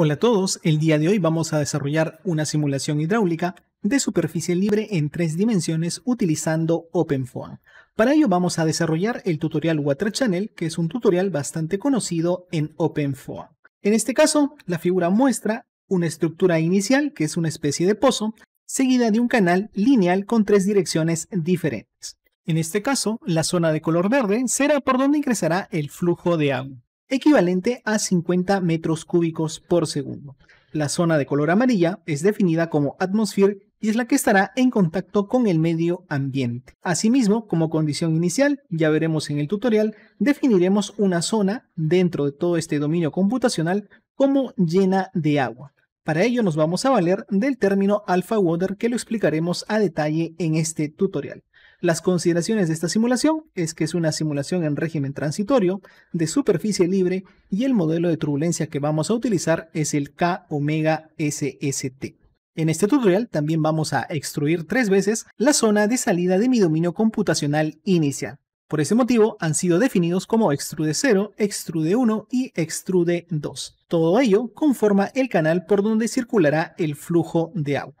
Hola a todos, el día de hoy vamos a desarrollar una simulación hidráulica de superficie libre en tres dimensiones utilizando OpenFOAM. Para ello vamos a desarrollar el tutorial Water Channel, que es un tutorial bastante conocido en OpenFOAM. En este caso, la figura muestra una estructura inicial, que es una especie de pozo, seguida de un canal lineal con tres direcciones diferentes. En este caso, la zona de color verde será por donde ingresará el flujo de agua equivalente a 50 metros cúbicos por segundo. La zona de color amarilla es definida como atmósfera y es la que estará en contacto con el medio ambiente. Asimismo, como condición inicial, ya veremos en el tutorial, definiremos una zona dentro de todo este dominio computacional como llena de agua. Para ello nos vamos a valer del término alpha water que lo explicaremos a detalle en este tutorial. Las consideraciones de esta simulación es que es una simulación en régimen transitorio de superficie libre y el modelo de turbulencia que vamos a utilizar es el K omega SST. En este tutorial también vamos a extruir tres veces la zona de salida de mi dominio computacional inicial. Por ese motivo han sido definidos como extrude 0, extrude 1 y extrude 2. Todo ello conforma el canal por donde circulará el flujo de agua.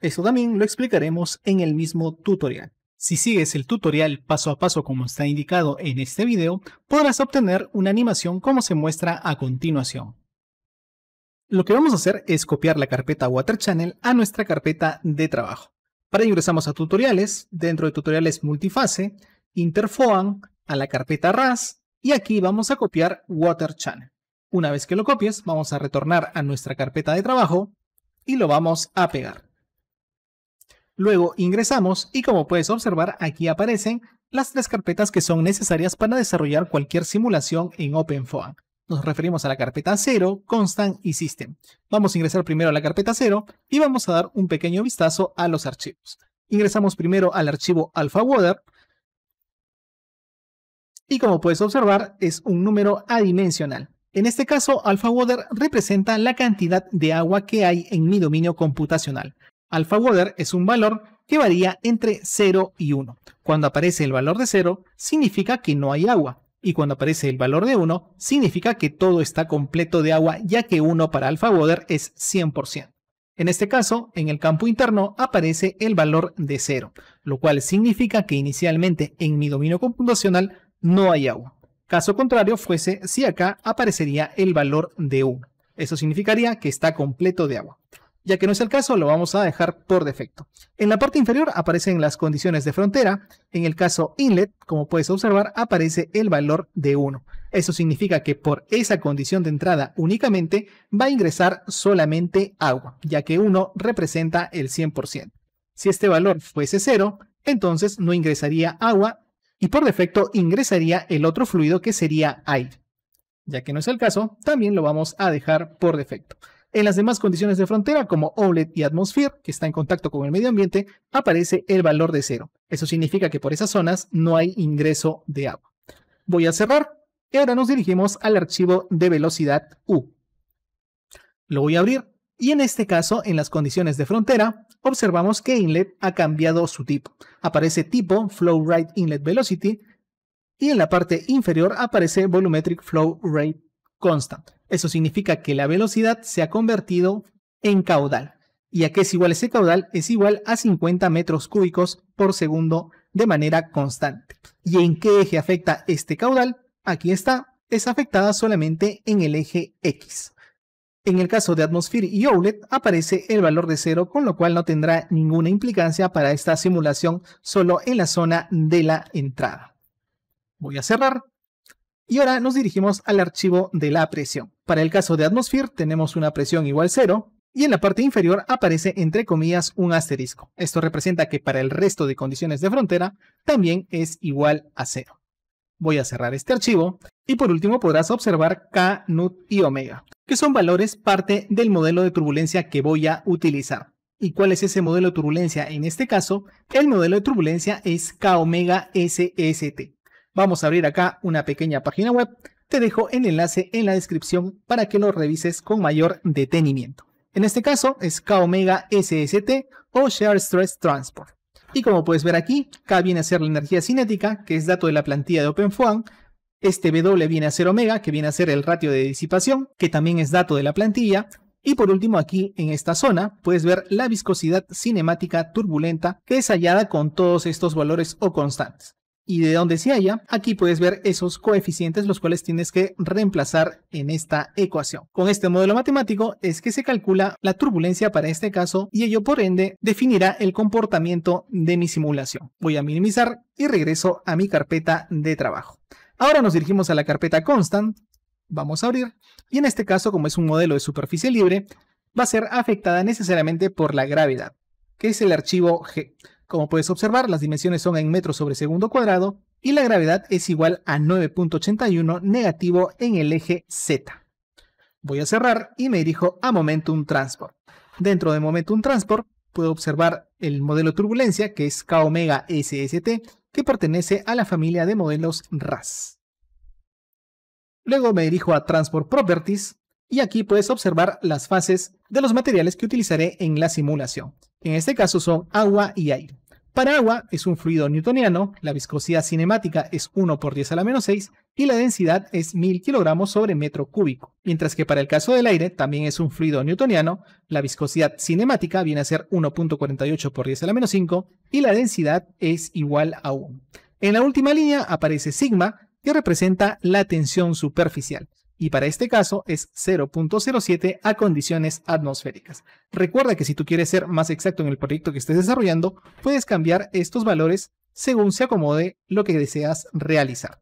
Esto también lo explicaremos en el mismo tutorial. Si sigues el tutorial paso a paso como está indicado en este video, podrás obtener una animación como se muestra a continuación. Lo que vamos a hacer es copiar la carpeta Water Channel a nuestra carpeta de trabajo. Para ello ingresamos a tutoriales, dentro de tutoriales multifase, Interfoam, a la carpeta RAS y aquí vamos a copiar Water Channel. Una vez que lo copies, vamos a retornar a nuestra carpeta de trabajo y lo vamos a pegar. Luego ingresamos y como puedes observar aquí aparecen las tres carpetas que son necesarias para desarrollar cualquier simulación en OpenFOAM. Nos referimos a la carpeta 0, constant y system. Vamos a ingresar primero a la carpeta 0 y vamos a dar un pequeño vistazo a los archivos. Ingresamos primero al archivo AlphaWater y como puedes observar es un número adimensional. En este caso, AlphaWater representa la cantidad de agua que hay en mi dominio computacional. AlphaWater es un valor que varía entre 0 y 1. Cuando aparece el valor de 0, significa que no hay agua, y cuando aparece el valor de 1, significa que todo está completo de agua, ya que 1 para water es 100%. En este caso, en el campo interno aparece el valor de 0, lo cual significa que inicialmente en mi dominio computacional no hay agua. Caso contrario fuese si acá aparecería el valor de 1. Eso significaría que está completo de agua. Ya que no es el caso, lo vamos a dejar por defecto. En la parte inferior aparecen las condiciones de frontera. En el caso inlet, como puedes observar, aparece el valor de 1. Eso significa que por esa condición de entrada únicamente va a ingresar solamente agua, ya que 1 representa el 100%. Si este valor fuese 0, entonces no ingresaría agua y por defecto ingresaría el otro fluido que sería aire. Ya que no es el caso, también lo vamos a dejar por defecto. En las demás condiciones de frontera, como OLED y Atmosphere, que está en contacto con el medio ambiente, aparece el valor de cero. Eso significa que por esas zonas no hay ingreso de agua. Voy a cerrar y ahora nos dirigimos al archivo de velocidad U. Lo voy a abrir y en este caso, en las condiciones de frontera, observamos que Inlet ha cambiado su tipo. Aparece tipo Flow Rate Inlet Velocity y en la parte inferior aparece Volumetric Flow Rate Constant. Eso significa que la velocidad se ha convertido en caudal, y a qué es igual ese caudal, es igual a 50 metros cúbicos por segundo de manera constante. ¿Y en qué eje afecta este caudal? Aquí está, es afectada solamente en el eje X. En el caso de Atmosphere y Outlet aparece el valor de cero, con lo cual no tendrá ninguna implicancia para esta simulación, solo en la zona de la entrada. Voy a cerrar y ahora nos dirigimos al archivo de la presión. Para el caso de Atmosphere tenemos una presión igual 0 y en la parte inferior aparece entre comillas un asterisco. Esto representa que para el resto de condiciones de frontera también es igual a 0. Voy a cerrar este archivo y por último podrás observar K, Nut y Omega, que son valores parte del modelo de turbulencia que voy a utilizar. ¿Y cuál es ese modelo de turbulencia? En este caso, el modelo de turbulencia es K omega SST. Vamos a abrir acá una pequeña página web. Te dejo el enlace en la descripción para que lo revises con mayor detenimiento. En este caso es K-Omega SST o Shared Stress Transport. Y como puedes ver aquí, K viene a ser la energía cinética, que es dato de la plantilla de OpenFOAM. Este W viene a ser omega, que viene a ser el ratio de disipación, que también es dato de la plantilla. Y por último aquí en esta zona puedes ver la viscosidad cinemática turbulenta que es hallada con todos estos valores o constantes y de donde se halla, aquí puedes ver esos coeficientes los cuales tienes que reemplazar en esta ecuación. Con este modelo matemático es que se calcula la turbulencia para este caso y ello por ende definirá el comportamiento de mi simulación. Voy a minimizar y regreso a mi carpeta de trabajo. Ahora nos dirigimos a la carpeta constant, vamos a abrir y en este caso como es un modelo de superficie libre va a ser afectada necesariamente por la gravedad, que es el archivo G. Como puedes observar, las dimensiones son en metros sobre segundo cuadrado y la gravedad es igual a 9.81 negativo en el eje Z. Voy a cerrar y me dirijo a Momentum Transport. Dentro de Momentum Transport puedo observar el modelo turbulencia que es K omega SST que pertenece a la familia de modelos RAS. Luego me dirijo a Transport Properties y aquí puedes observar las fases de los materiales que utilizaré en la simulación. En este caso son agua y aire. Para agua es un fluido newtoniano, la viscosidad cinemática es 1 por 10 a la menos 6 y la densidad es 1000 kilogramos sobre metro cúbico. Mientras que para el caso del aire también es un fluido newtoniano, la viscosidad cinemática viene a ser 1.48 por 10 a la menos 5 y la densidad es igual a 1. En la última línea aparece sigma, que representa la tensión superficial y para este caso es 0.07 a condiciones atmosféricas. Recuerda que si tú quieres ser más exacto en el proyecto que estés desarrollando, puedes cambiar estos valores según se acomode lo que deseas realizar.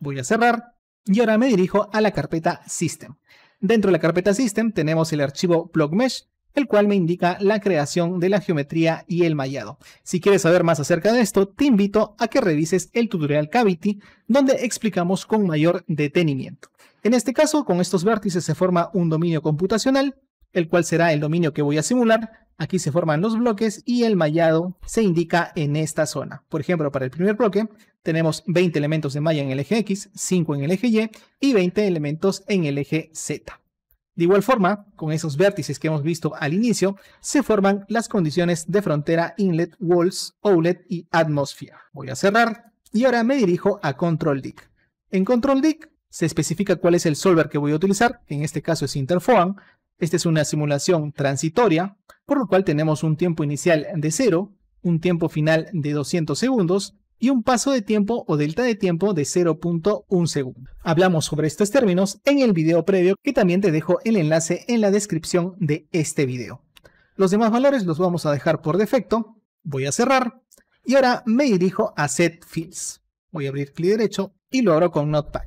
Voy a cerrar y ahora me dirijo a la carpeta System. Dentro de la carpeta System tenemos el archivo BlogMesh el cual me indica la creación de la geometría y el mallado. Si quieres saber más acerca de esto, te invito a que revises el tutorial Cavity, donde explicamos con mayor detenimiento. En este caso, con estos vértices se forma un dominio computacional, el cual será el dominio que voy a simular. Aquí se forman los bloques y el mallado se indica en esta zona. Por ejemplo, para el primer bloque tenemos 20 elementos de malla en el eje X, 5 en el eje Y y 20 elementos en el eje Z. De igual forma, con esos vértices que hemos visto al inicio, se forman las condiciones de frontera inlet, walls, outlet y atmósfera. Voy a cerrar y ahora me dirijo a control En control se especifica cuál es el solver que voy a utilizar, en este caso es Interfoam. Esta es una simulación transitoria, por lo cual tenemos un tiempo inicial de 0, un tiempo final de 200 segundos y un paso de tiempo o delta de tiempo de 0.1 segundo. Hablamos sobre estos términos en el video previo que también te dejo el enlace en la descripción de este video. Los demás valores los vamos a dejar por defecto. Voy a cerrar y ahora me dirijo a Set Fields. Voy a abrir clic derecho y lo abro con Notepad.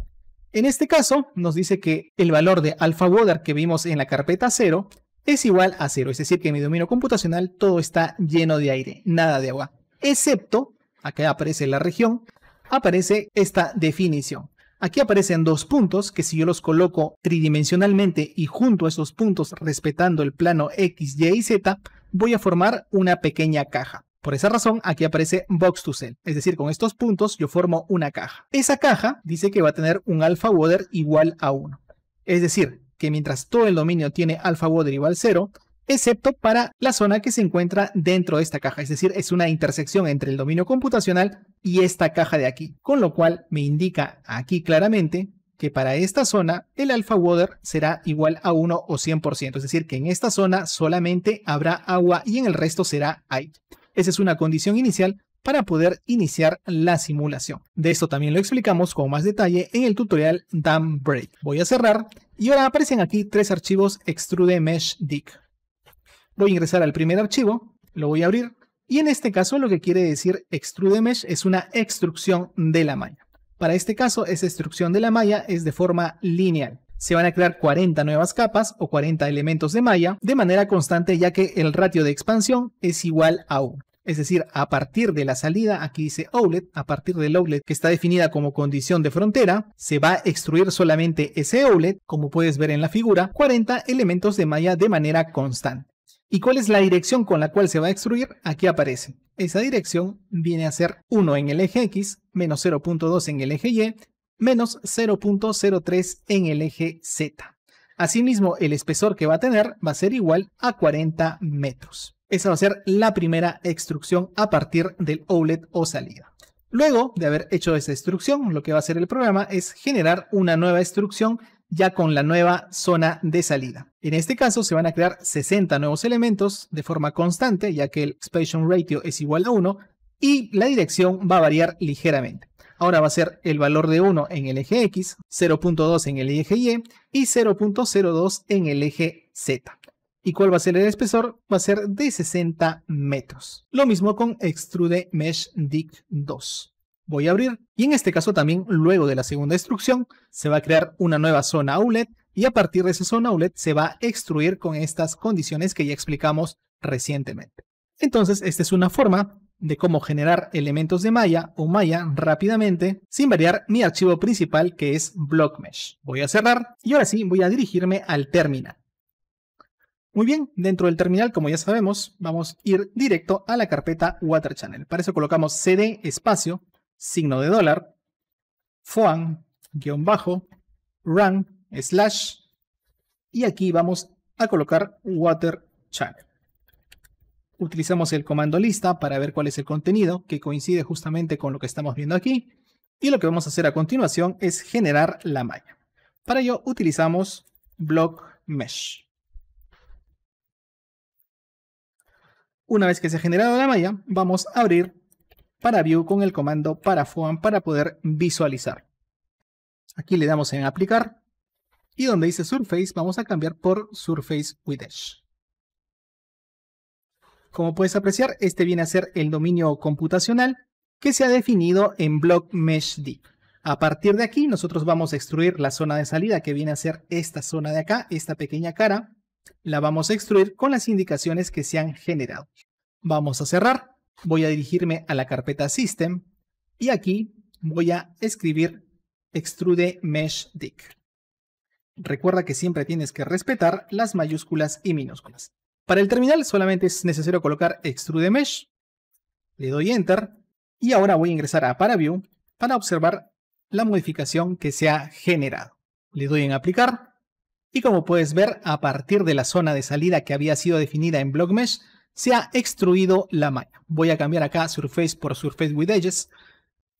En este caso nos dice que el valor de Water que vimos en la carpeta 0 es igual a 0, es decir que en mi dominio computacional todo está lleno de aire, nada de agua, excepto acá aparece la región, aparece esta definición. Aquí aparecen dos puntos que si yo los coloco tridimensionalmente y junto a esos puntos respetando el plano X, Y y Z, voy a formar una pequeña caja. Por esa razón, aquí aparece box to cell, es decir, con estos puntos yo formo una caja. Esa caja dice que va a tener un alpha water igual a 1. Es decir, que mientras todo el dominio tiene alpha water igual a 0, excepto para la zona que se encuentra dentro de esta caja, es decir, es una intersección entre el dominio computacional y esta caja de aquí, con lo cual me indica aquí claramente que para esta zona el alpha water será igual a 1 o 100%, es decir, que en esta zona solamente habrá agua y en el resto será aire. Esa es una condición inicial para poder iniciar la simulación. De esto también lo explicamos con más detalle en el tutorial Dam Break. Voy a cerrar y ahora aparecen aquí tres archivos Extrude Mesh Dick. Voy a ingresar al primer archivo, lo voy a abrir y en este caso lo que quiere decir extrude mesh es una extrusión de la malla. Para este caso, esa extrusión de la malla es de forma lineal. Se van a crear 40 nuevas capas o 40 elementos de malla de manera constante ya que el ratio de expansión es igual a 1. Es decir, a partir de la salida, aquí dice outlet, a partir del outlet que está definida como condición de frontera, se va a extruir solamente ese outlet, como puedes ver en la figura, 40 elementos de malla de manera constante. ¿Y cuál es la dirección con la cual se va a extruir? Aquí aparece. Esa dirección viene a ser 1 en el eje X, menos 0.2 en el eje Y, menos 0.03 en el eje Z. Asimismo, el espesor que va a tener va a ser igual a 40 metros. Esa va a ser la primera extrucción a partir del outlet o salida. Luego de haber hecho esa instrucción, lo que va a hacer el programa es generar una nueva instrucción ya con la nueva zona de salida. En este caso se van a crear 60 nuevos elementos de forma constante, ya que el expansion ratio es igual a 1 y la dirección va a variar ligeramente. Ahora va a ser el valor de 1 en el eje X, 0.2 en el eje Y y 0.02 en el eje Z. ¿Y cuál va a ser el espesor? Va a ser de 60 metros. Lo mismo con Extrude Mesh dic 2 voy a abrir y en este caso también luego de la segunda instrucción se va a crear una nueva zona outlet y a partir de esa zona outlet se va a extruir con estas condiciones que ya explicamos recientemente. Entonces esta es una forma de cómo generar elementos de malla o malla rápidamente sin variar mi archivo principal que es BlockMesh. Voy a cerrar y ahora sí voy a dirigirme al terminal. Muy bien, dentro del terminal, como ya sabemos, vamos a ir directo a la carpeta Water Channel. Para eso colocamos cd espacio signo de dólar, foan, guión bajo, run, slash, y aquí vamos a colocar water channel. Utilizamos el comando lista para ver cuál es el contenido, que coincide justamente con lo que estamos viendo aquí. Y lo que vamos a hacer a continuación es generar la malla. Para ello utilizamos block mesh. Una vez que se ha generado la malla, vamos a abrir para View con el comando para FOAM para poder visualizar. Aquí le damos en aplicar y donde dice Surface vamos a cambiar por Surface with Edge. Como puedes apreciar, este viene a ser el dominio computacional que se ha definido en Block Mesh A partir de aquí nosotros vamos a extruir la zona de salida que viene a ser esta zona de acá, esta pequeña cara. La vamos a extruir con las indicaciones que se han generado. Vamos a cerrar voy a dirigirme a la carpeta System y aquí voy a escribir extrude mesh dick. Recuerda que siempre tienes que respetar las mayúsculas y minúsculas. Para el terminal solamente es necesario colocar extrude mesh, le doy enter y ahora voy a ingresar a ParaView para observar la modificación que se ha generado. Le doy en aplicar y como puedes ver, a partir de la zona de salida que había sido definida en Block Mesh, se ha extruido la malla. Voy a cambiar acá Surface por Surface with Edges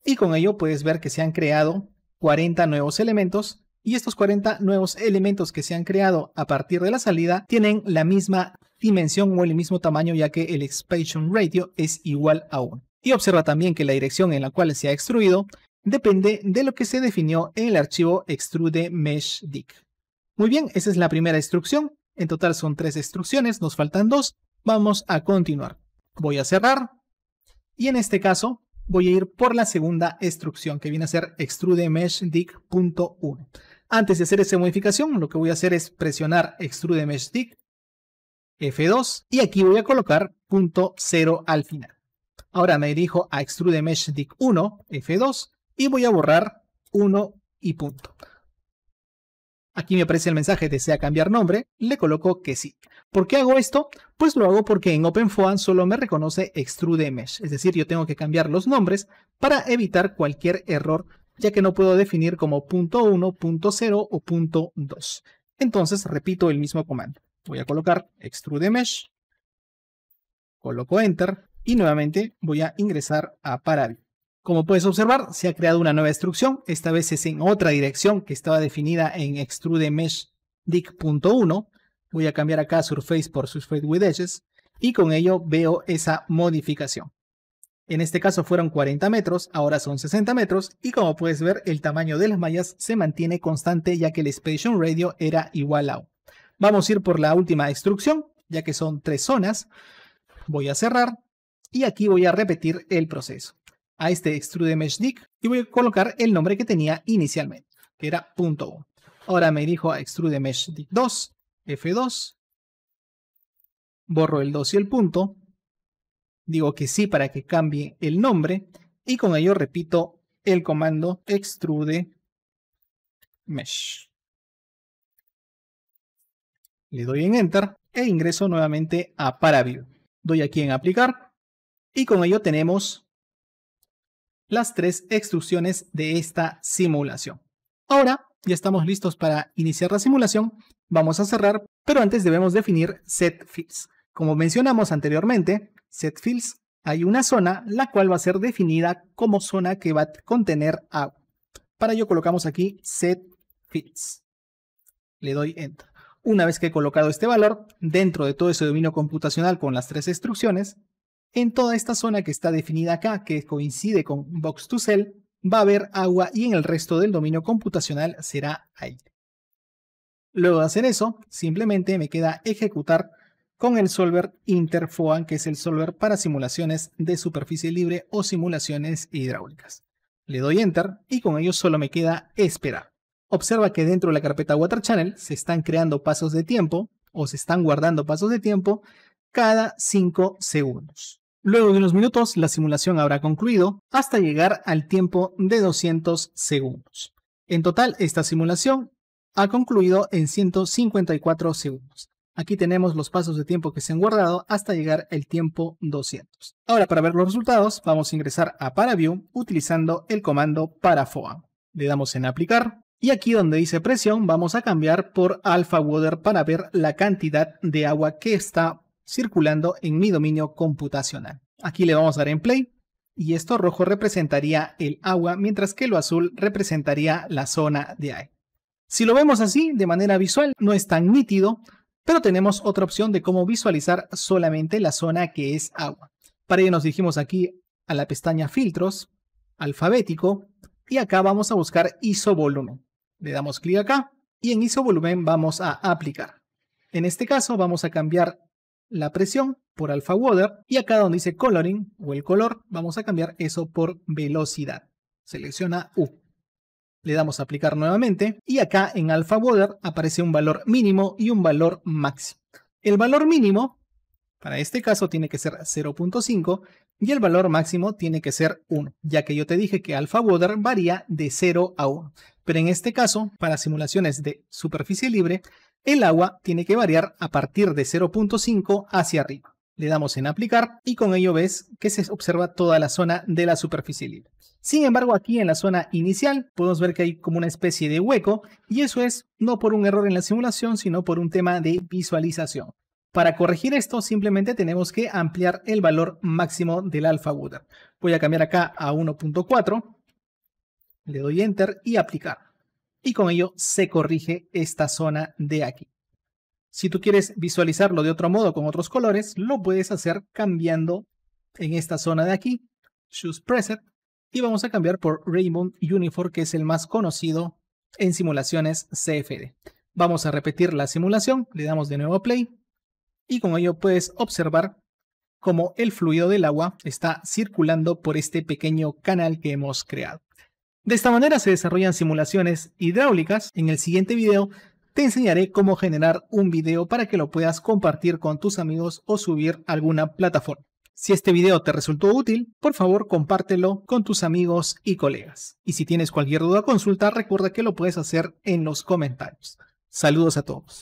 y con ello puedes ver que se han creado 40 nuevos elementos y estos 40 nuevos elementos que se han creado a partir de la salida tienen la misma dimensión o el mismo tamaño ya que el expansion ratio es igual a 1. Y observa también que la dirección en la cual se ha extruido depende de lo que se definió en el archivo extrude mesh dig Muy bien, esa es la primera instrucción. En total son tres instrucciones, nos faltan dos. Vamos a continuar. Voy a cerrar y en este caso voy a ir por la segunda instrucción que viene a ser extrude mesh Antes de hacer esa modificación, lo que voy a hacer es presionar extrude mesh F2 y aquí voy a colocar punto 0 al final. Ahora me dirijo a extrude mesh Dig 1 F2 y voy a borrar 1 y punto. Aquí me aparece el mensaje desea cambiar nombre, le coloco que sí. ¿Por qué hago esto? Pues lo hago porque en OpenFOAM solo me reconoce ExtrudeMesh, es decir, yo tengo que cambiar los nombres para evitar cualquier error, ya que no puedo definir como punto .1, .0 o .2. Entonces repito el mismo comando. Voy a colocar ExtrudeMesh, coloco Enter y nuevamente voy a ingresar a Paradigm. Como puedes observar, se ha creado una nueva instrucción, esta vez es en otra dirección que estaba definida en extrude mesh Voy a cambiar acá surface por surface with edges y con ello veo esa modificación. En este caso fueron 40 metros, ahora son 60 metros y como puedes ver el tamaño de las mallas se mantiene constante ya que el Spatial Radio era igual a Vamos a ir por la última instrucción ya que son tres zonas. Voy a cerrar y aquí voy a repetir el proceso a este extrude mesh dic y voy a colocar el nombre que tenía inicialmente, que era punto 1. Ahora me dirijo a extrude mesh dic 2, F2, borro el 2 y el punto, digo que sí para que cambie el nombre y con ello repito el comando extrude mesh. Le doy en Enter e ingreso nuevamente a ParaView. Doy aquí en Aplicar y con ello tenemos las tres extrusiones de esta simulación. Ahora ya estamos listos para iniciar la simulación. Vamos a cerrar, pero antes debemos definir set fields. Como mencionamos anteriormente, set fields hay una zona la cual va a ser definida como zona que va a contener agua. Para ello colocamos aquí set fields. Le doy enter. Una vez que he colocado este valor, dentro de todo ese dominio computacional con las tres instrucciones, en toda esta zona que está definida acá, que coincide con Box 2 Cell, va a haber agua y en el resto del dominio computacional será aire. Luego de hacer eso, simplemente me queda ejecutar con el solver Interfoan, que es el solver para simulaciones de superficie libre o simulaciones hidráulicas. Le doy Enter y con ello solo me queda esperar. Observa que dentro de la carpeta Water Channel se están creando pasos de tiempo o se están guardando pasos de tiempo cada 5 segundos. Luego de unos minutos, la simulación habrá concluido hasta llegar al tiempo de 200 segundos. En total, esta simulación ha concluido en 154 segundos. Aquí tenemos los pasos de tiempo que se han guardado hasta llegar el tiempo 200. Ahora para ver los resultados vamos a ingresar a ParaView utilizando el comando parafoam. Le damos en aplicar y aquí donde dice presión vamos a cambiar por alpha water para ver la cantidad de agua que está circulando en mi dominio computacional. Aquí le vamos a dar en play y esto rojo representaría el agua, mientras que lo azul representaría la zona de aire Si lo vemos así, de manera visual, no es tan nítido, pero tenemos otra opción de cómo visualizar solamente la zona que es agua. Para ello nos dijimos aquí a la pestaña Filtros, Alfabético, y acá vamos a buscar ISO Volumen. Le damos clic acá y en isovolumen Volumen vamos a aplicar. En este caso vamos a cambiar la presión por alfa water y acá donde dice coloring o el color vamos a cambiar eso por velocidad. Selecciona U. Le damos a aplicar nuevamente y acá en alfa water aparece un valor mínimo y un valor máximo. El valor mínimo para este caso tiene que ser 0.5 y el valor máximo tiene que ser 1, ya que yo te dije que alfa water varía de 0 a 1. Pero en este caso, para simulaciones de superficie libre, el agua tiene que variar a partir de 0.5 hacia arriba. Le damos en aplicar y con ello ves que se observa toda la zona de la superficie libre. Sin embargo, aquí en la zona inicial podemos ver que hay como una especie de hueco y eso es no por un error en la simulación, sino por un tema de visualización. Para corregir esto simplemente tenemos que ampliar el valor máximo del alpha water. Voy a cambiar acá a 1.4, le doy enter y aplicar y con ello se corrige esta zona de aquí. Si tú quieres visualizarlo de otro modo con otros colores, lo puedes hacer cambiando en esta zona de aquí, Choose Preset, y vamos a cambiar por Raymond Uniform, que es el más conocido en simulaciones CFD. Vamos a repetir la simulación, le damos de nuevo Play, y con ello puedes observar cómo el fluido del agua está circulando por este pequeño canal que hemos creado. De esta manera se desarrollan simulaciones hidráulicas. En el siguiente video te enseñaré cómo generar un video para que lo puedas compartir con tus amigos o subir a alguna plataforma. Si este video te resultó útil, por favor compártelo con tus amigos y colegas. Y si tienes cualquier duda o consulta, recuerda que lo puedes hacer en los comentarios. Saludos a todos.